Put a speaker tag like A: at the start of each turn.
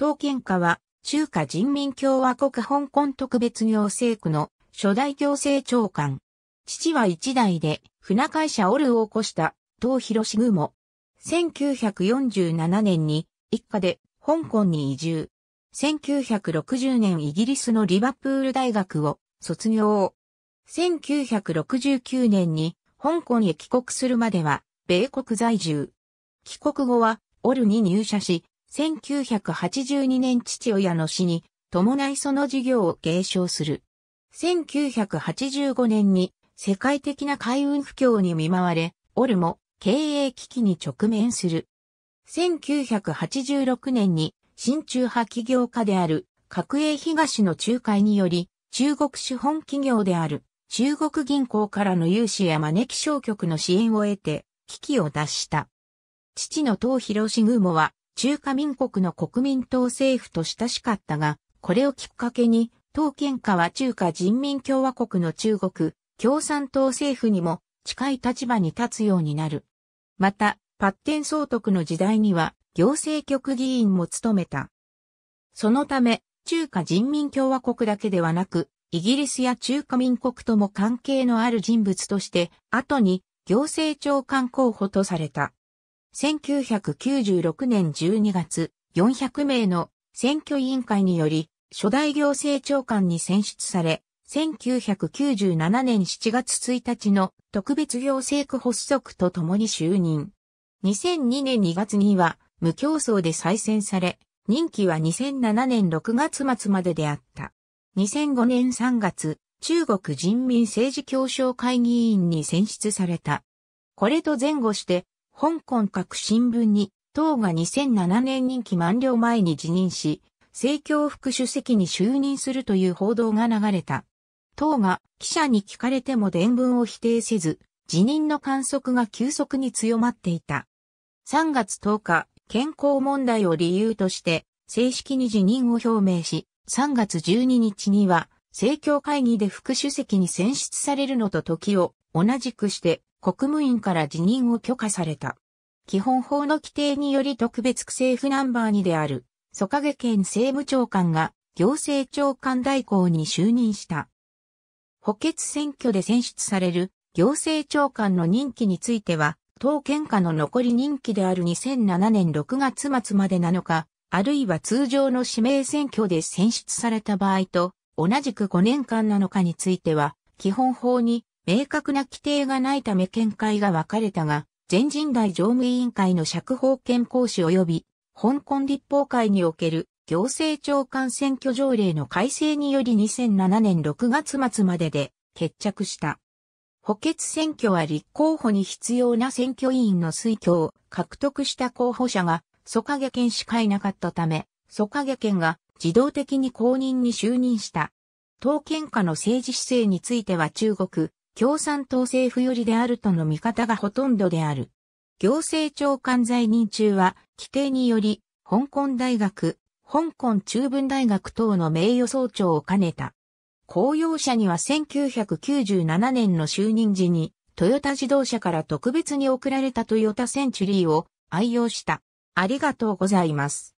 A: 刀剣家は、中華人民共和国香港特別行政区の初代行政長官。父は一代で、船会社オルを起こした、東広志も1947年に、一家で、香港に移住。1960年イギリスのリバプール大学を卒業。1969年に香港へ帰国するまでは米国在住。帰国後はオルに入社し、1982年父親の死に伴いその事業を継承する。1985年に世界的な海運不況に見舞われ、オルも経営危機に直面する。1986年に新中派企業家である角営東の仲介により、中国資本企業である中国銀行からの融資や招き商局の支援を得て、危機を脱した。父の東広志雲は中華民国の国民党政府と親しかったが、これをきっかけに、当県下は中華人民共和国の中国、共産党政府にも近い立場に立つようになる。また、パッテン総督の時代には、行政局議員も務めた。そのため、中華人民共和国だけではなく、イギリスや中華民国とも関係のある人物として、後に行政長官候補とされた。1996年12月、400名の選挙委員会により、初代行政長官に選出され、1997年7月1日の特別行政区発足とともに就任。2002年2月には無競争で再選され、任期は2007年6月末までであった。2005年3月、中国人民政治協商会議員に選出された。これと前後して香港各新聞に、党が2007年任期満了前に辞任し、政教副主席に就任するという報道が流れた。党が記者に聞かれても伝聞を否定せず、辞任の観測が急速に強まっていた。3月10日、健康問題を理由として、正式に辞任を表明し、3月12日には、政教会議で副主席に選出されるのと時を同じくして国務院から辞任を許可された。基本法の規定により特別区政府ナンバー2である、蘇影県政務長官が行政長官代行に就任した。補欠選挙で選出される行政長官の任期については、当県下の残り任期である2007年6月末まで7日、あるいは通常の指名選挙で選出された場合と、同じく5年間なのかについては、基本法に明確な規定がないため見解が分かれたが、全人代常務委員会の釈放権行使及び、香港立法会における行政長官選挙条例の改正により2007年6月末までで決着した。補欠選挙は立候補に必要な選挙委員の推挙を獲得した候補者が、カゲ県しかいなかったため、カゲ県が自動的に公認に就任した。党憲下の政治姿勢については中国、共産党政府寄りであるとの見方がほとんどである。行政長官在任中は、規定により、香港大学、香港中文大学等の名誉総長を兼ねた。公用車には1997年の就任時に、トヨタ自動車から特別に贈られたトヨタセンチュリーを愛用した。ありがとうございます。